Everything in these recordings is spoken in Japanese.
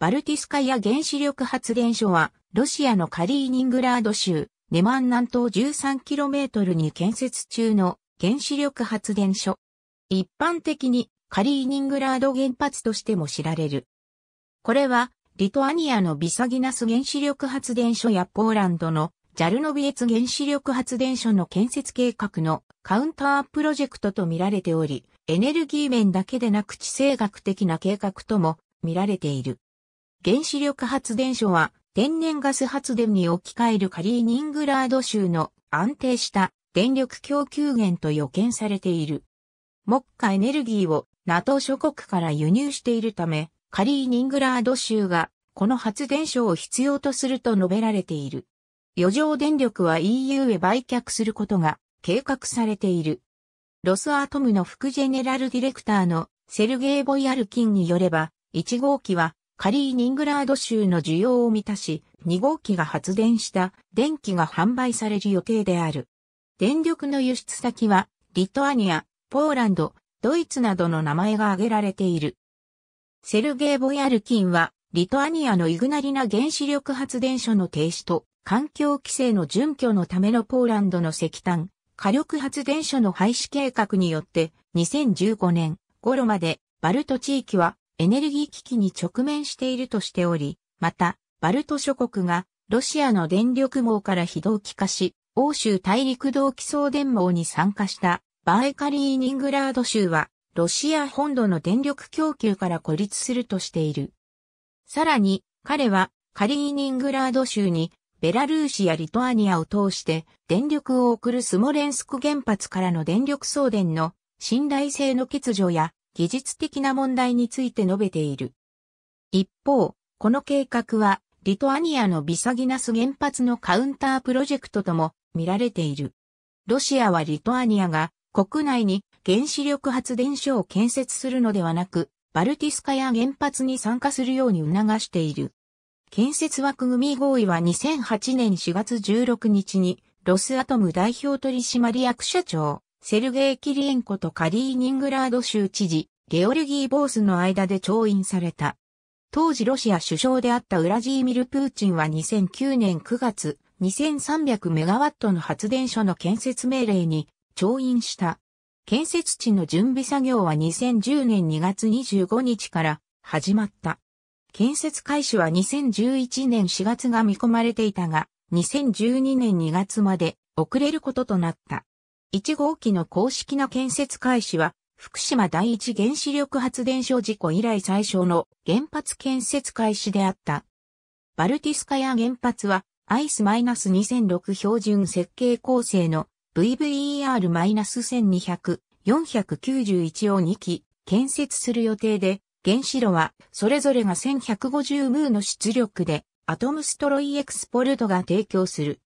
バルティスカヤ原子力発電所は、ロシアのカリーニングラード州、ネマン南東 13km に建設中の原子力発電所。一般的にカリーニングラード原発としても知られる。これは、リトアニアのビサギナス原子力発電所やポーランドのジャルノビエツ原子力発電所の建設計画のカウンタープロジェクトと見られており、エネルギー面だけでなく地政学的な計画とも見られている。原子力発電所は天然ガス発電に置き換えるカリーニングラード州の安定した電力供給源と予見されている。目下エネルギーを NATO 諸国から輸入しているため、カリーニングラード州がこの発電所を必要とすると述べられている。余剰電力は EU へ売却することが計画されている。ロスアトムの副ジェネラルディレクターのセルゲイ・ボイアルキンによれば、1号機はカリーニングラード州の需要を満たし、2号機が発電した電気が販売される予定である。電力の輸出先は、リトアニア、ポーランド、ドイツなどの名前が挙げられている。セルゲイ・ボヤルキンは、リトアニアのイグナリナ原子力発電所の停止と、環境規制の準拠のためのポーランドの石炭、火力発電所の廃止計画によって、2015年頃まで、バルト地域はエネルギー危機に直面しているとしており、また、バルト諸国がロシアの電力網から非同期化し、欧州大陸同期送電網に参加したバイカリーニングラード州は、ロシア本土の電力供給から孤立するとしている。さらに、彼はカリーニングラード州にベラルーシやリトアニアを通して電力を送るスモレンスク原発からの電力送電の信頼性の欠如や技術的な問題について述べている。一方、この計画は、リトアニアのビサギナス原発のカウンタープロジェクトとも見られている。ロシアはリトアニアが国内に原子力発電所を建設するのではなく、バルティスカや原発に参加するように促している。建設枠組合意は2008年4月16日にロスアトム代表取締役社長、セルゲイ・キリエンコとカリーニングラード州知事、ゲオルギー・ボースの間で調印された。当時ロシア首相であったウラジーミル・プーチンは2009年9月、2300メガワットの発電所の建設命令に調印した。建設地の準備作業は2010年2月25日から始まった。建設開始は2011年4月が見込まれていたが、2012年2月まで遅れることとなった。1号機の公式な建設開始は、福島第一原子力発電所事故以来最小の原発建設開始であった。バルティスカヤ原発は、アイス2 0 0 6標準設計構成の VVER-1200、491を2機建設する予定で、原子炉はそれぞれが1150ムーの出力で、アトムストロイエクスポルトが提供する。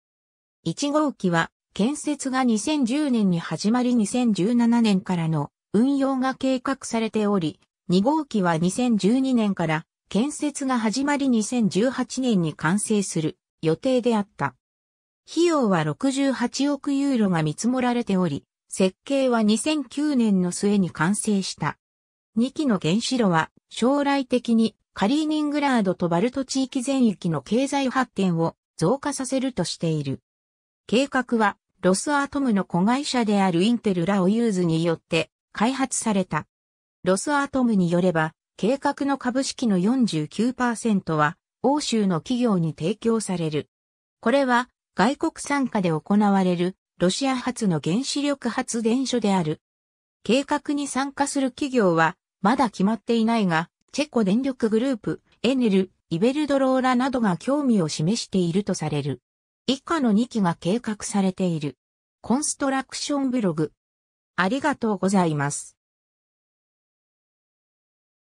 1号機は建設が2010年に始まり2017年からの運用が計画されており、2号機は2012年から建設が始まり2018年に完成する予定であった。費用は68億ユーロが見積もられており、設計は2009年の末に完成した。2機の原子炉は将来的にカリーニングラードとバルト地域全域の経済発展を増加させるとしている。計画はロスアトムの子会社であるインテルラオユーズによって開発された。ロスアトムによれば、計画の株式の49%は欧州の企業に提供される。これは外国参加で行われるロシア発の原子力発電所である。計画に参加する企業はまだ決まっていないが、チェコ電力グループ、エネル、イベルドローラなどが興味を示しているとされる。以下の2期が計画されている。コンストラクションブログ。ありがとうございます。